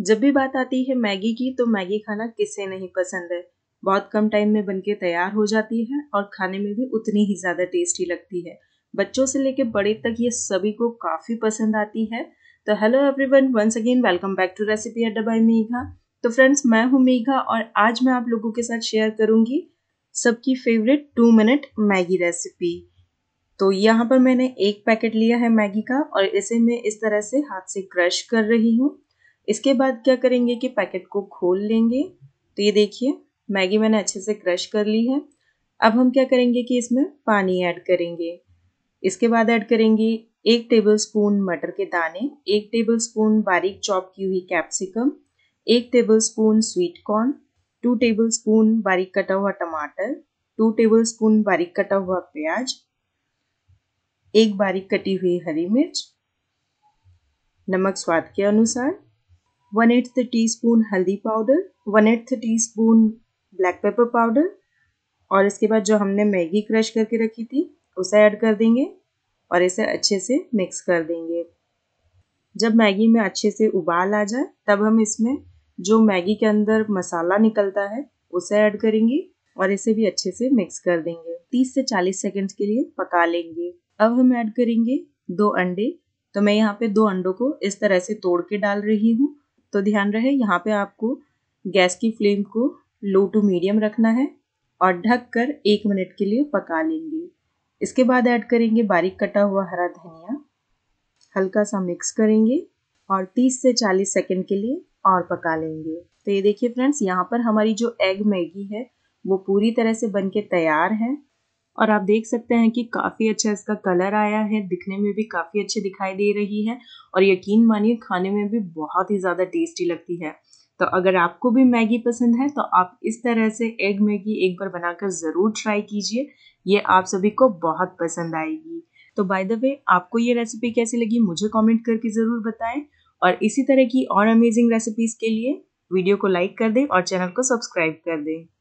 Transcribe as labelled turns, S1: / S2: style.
S1: जब भी बात आती है मैगी की तो मैगी खाना किसे नहीं पसंद है बहुत कम टाइम में बनके तैयार हो जाती है और खाने में भी उतनी ही ज़्यादा टेस्टी लगती है बच्चों से लेके बड़े तक ये सभी को काफ़ी पसंद आती है तो hello everyone once again welcome back to recipe Adda by Megha तो फ्रेंड्स मैं हूँ मेघा और आज मैं आप लोगों के साथ शेयर करूँगी सबकी favourite two minute Maggi recipe तो यहाँ पर मैंने एक पैकेट लिया है मैगी का और इसे मैं इस तरह से हाथ से क्रश कर रही हूँ इसके बाद क्या करेंगे कि पैकेट को खोल लेंगे तो ये देखिए मैगी मैंने अच्छे से क्रश कर ली है अब हम क्या करेंगे कि इसमें पानी ऐड करेंगे इसके बाद ऐड करेंगे एक टेबलस्पून मटर के दाने एक टेबलस्पून बारीक चॉप की हुई कैप्सिकम एक tablespoon sweet corn two tablespoon बारीक कटा हुआ टमाटर टू टेबलस्पून बारीक कटा हुआ प्याज एक बारीक कटी हुई हरी मिर्च नमक स्वाद के अनुसार वन एट्थ टी स्पून हल्दी powder one eighth teaspoon black pepper powder और इसके बाद जो हमने मैगी क्रश करके रखी थी उसे ऐड कर देंगे और इसे अच्छे से मिक्स कर देंगे जब मैगी में अच्छे से उबाल आ जाए तब हम इसमें जो मैगी के अंदर मसाला निकलता है उसे ऐड करेंगे और इसे भी अच्छे से मिक्स कर देंगे 30 से 40 सेकंड्स के लिए पका लेंगे अब हम ऐड करेंगे दो अंडे तो मैं यहाँ पे दो अंडों को इस तरह से तोड़ के डाल रही हूँ तो ध्यान रहे यहाँ पे आपको गैस की फ्लेम को लो टू मीडियम रखना है और ढक कर एक मिनट के लिए पका लेंगे इसके बाद ऐड करेंगे बारीक कटा हुआ हरा धनिया हल्का सा मिक्स करेंगे और 30 से 40 सेकंड के लिए और पका लेंगे तो ये देखिए फ्रेंड्स यहाँ पर हमारी जो एग मैगी है वो पूरी तरह से बन के तैयार है और आप देख सकते हैं कि काफ़ी अच्छा इसका कलर आया है दिखने में भी काफ़ी अच्छी दिखाई दे रही है और यकीन मानिए खाने में भी बहुत ही ज़्यादा टेस्टी लगती है तो अगर आपको भी मैगी पसंद है तो आप इस तरह से एग मैगी एक बार बनाकर ज़रूर ट्राई कीजिए ये आप सभी को बहुत पसंद आएगी तो बाय द वे आपको ये रेसिपी कैसी लगी मुझे कमेंट करके ज़रूर बताएं और इसी तरह की और अमेजिंग रेसिपीज़ के लिए वीडियो को लाइक कर दें और चैनल को सब्सक्राइब कर दें